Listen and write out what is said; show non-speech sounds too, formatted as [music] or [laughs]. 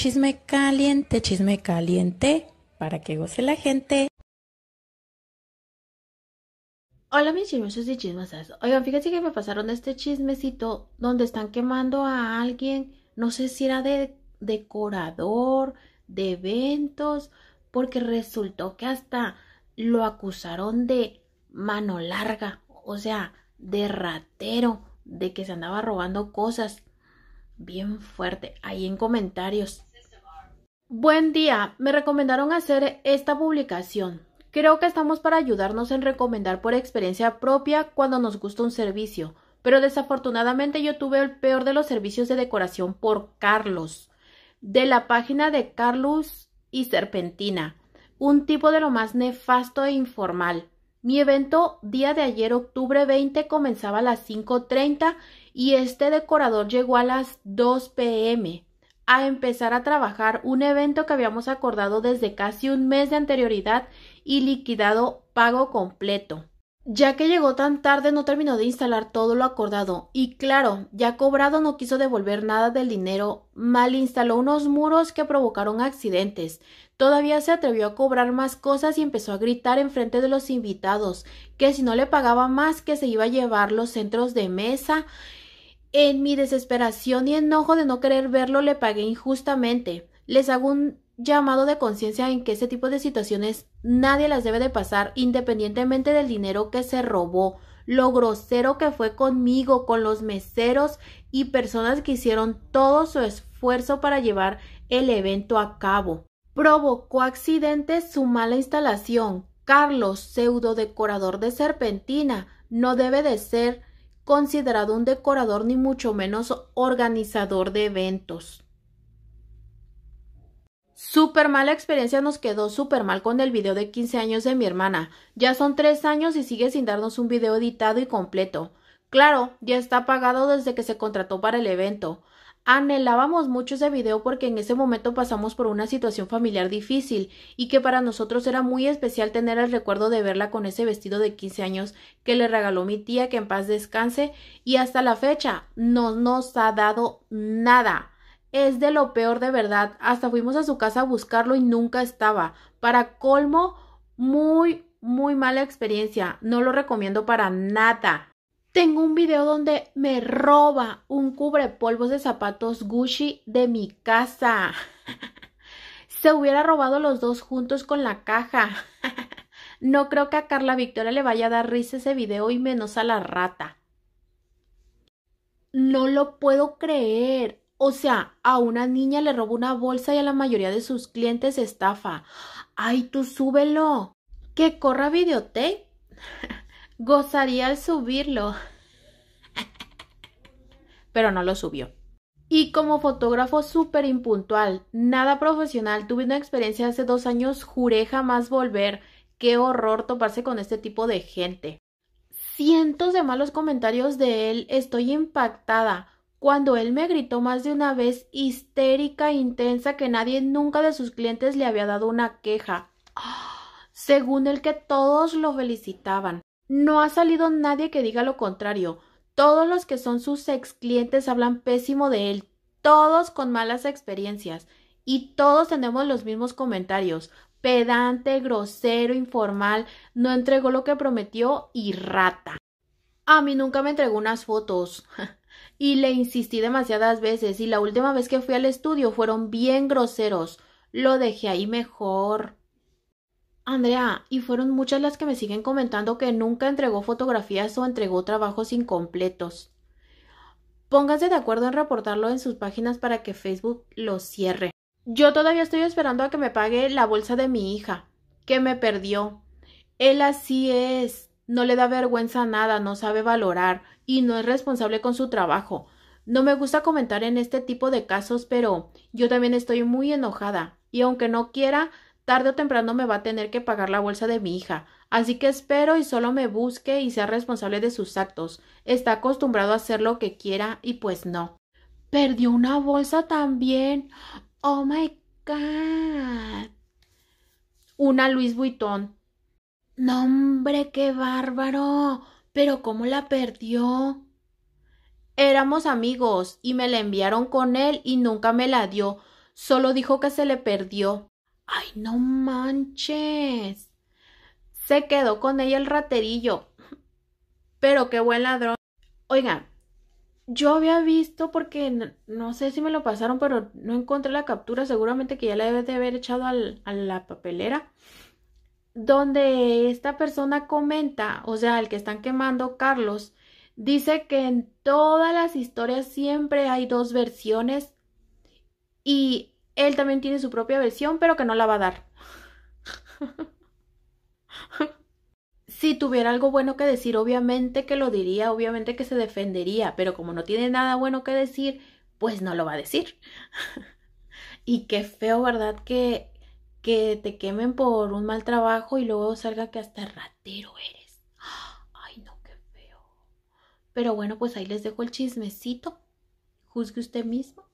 Chisme caliente, chisme caliente, para que goce la gente. Hola mis chismosos y chismosas. Oigan, fíjense que me pasaron este chismecito donde están quemando a alguien, no sé si era de decorador, de eventos, porque resultó que hasta lo acusaron de mano larga, o sea, de ratero, de que se andaba robando cosas. Bien fuerte, ahí en comentarios. Buen día, me recomendaron hacer esta publicación. Creo que estamos para ayudarnos en recomendar por experiencia propia cuando nos gusta un servicio, pero desafortunadamente yo tuve el peor de los servicios de decoración por Carlos, de la página de Carlos y Serpentina, un tipo de lo más nefasto e informal. Mi evento día de ayer, octubre 20, comenzaba a las 5.30 y este decorador llegó a las 2 pm a empezar a trabajar un evento que habíamos acordado desde casi un mes de anterioridad y liquidado pago completo. Ya que llegó tan tarde no terminó de instalar todo lo acordado y claro, ya cobrado no quiso devolver nada del dinero, mal instaló unos muros que provocaron accidentes. Todavía se atrevió a cobrar más cosas y empezó a gritar en frente de los invitados que si no le pagaba más que se iba a llevar los centros de mesa en mi desesperación y enojo de no querer verlo le pagué injustamente. Les hago un llamado de conciencia en que ese tipo de situaciones nadie las debe de pasar independientemente del dinero que se robó, lo grosero que fue conmigo, con los meseros y personas que hicieron todo su esfuerzo para llevar el evento a cabo. Provocó accidentes su mala instalación. Carlos, pseudo decorador de serpentina, no debe de ser considerado un decorador ni mucho menos organizador de eventos. Super mala experiencia nos quedó super mal con el video de 15 años de mi hermana. Ya son 3 años y sigue sin darnos un video editado y completo. Claro, ya está pagado desde que se contrató para el evento. Anhelábamos mucho ese video porque en ese momento pasamos por una situación familiar difícil y que para nosotros era muy especial tener el recuerdo de verla con ese vestido de 15 años que le regaló mi tía que en paz descanse y hasta la fecha no nos ha dado nada. Es de lo peor de verdad. Hasta fuimos a su casa a buscarlo y nunca estaba. Para colmo, muy, muy mala experiencia. No lo recomiendo para nada. Tengo un video donde me roba un cubrepolvos de zapatos Gucci de mi casa. [laughs] Se hubiera robado los dos juntos con la caja. [laughs] No creo que a Carla Victoria le vaya a dar risa ese video y menos a la rata. No lo puedo creer. O sea, a una niña le robó una bolsa y a la mayoría de sus clientes estafa. Ay, tú súbelo. Que corra videotape. [laughs] gozaría al subirlo. Pero no lo subió. Y como fotógrafo súper impuntual, nada profesional, tuve una experiencia hace dos años, juré jamás volver. Qué horror toparse con este tipo de gente. Cientos de malos comentarios de él, estoy impactada. Cuando él me gritó más de una vez, histérica, intensa, que nadie nunca de sus clientes le había dado una queja. [gasps] según el que todos lo felicitaban. No ha salido nadie que diga lo contrario. Todos los que son sus ex clientes hablan pésimo de él, todos con malas experiencias y todos tenemos los mismos comentarios. Pedante, grosero, informal, no entregó lo que prometió y rata. A mí nunca me entregó unas fotos. [laughs] y le insistí demasiadas veces y la última vez que fui al estudio fueron bien groseros. Lo dejé ahí mejor. Andrea, y fueron muchas las que me siguen comentando que nunca entregó fotografías o entregó trabajos incompletos. Pónganse de acuerdo en reportarlo en sus páginas para que Facebook lo cierre. Yo todavía estoy esperando a que me pague la bolsa de mi hija, que me perdió. Él así es, no le da vergüenza nada, no sabe valorar y no es responsable con su trabajo. No me gusta comentar en este tipo de casos, pero yo también estoy muy enojada y aunque no quiera, Tarde o temprano me va a tener que pagar la bolsa de mi hija, así que espero y solo me busque y sea responsable de sus actos. Está acostumbrado a hacer lo que quiera y pues no. Perdió una bolsa también. Oh my God. Una Luis Vuitton. No, hombre, qué bárbaro. Pero ¿cómo la perdió? Éramos amigos y me la enviaron con él y nunca me la dio. Solo dijo que se le perdió. Ay, no manches. Se quedó con ella el raterillo. Pero qué buen ladrón. Oiga, yo había visto porque no, sé si me lo pasaron, pero no encontré la captura. Seguramente que ya la debe de haber echado a la papelera. Donde esta persona comenta, o sea, el que están quemando, Carlos, dice que en todas las historias siempre hay dos versiones y él también tiene su propia versión, pero que no la va a dar. si tuviera algo bueno que decir, obviamente que lo diría, obviamente que se defendería, pero como no tiene nada bueno que decir, pues no lo va a decir. y qué feo, ¿verdad? Que, que te quemen por un mal trabajo y luego salga que hasta ratero eres. Ay, no, qué feo. Pero bueno, pues ahí les dejo el chismecito. Juzgue usted mismo.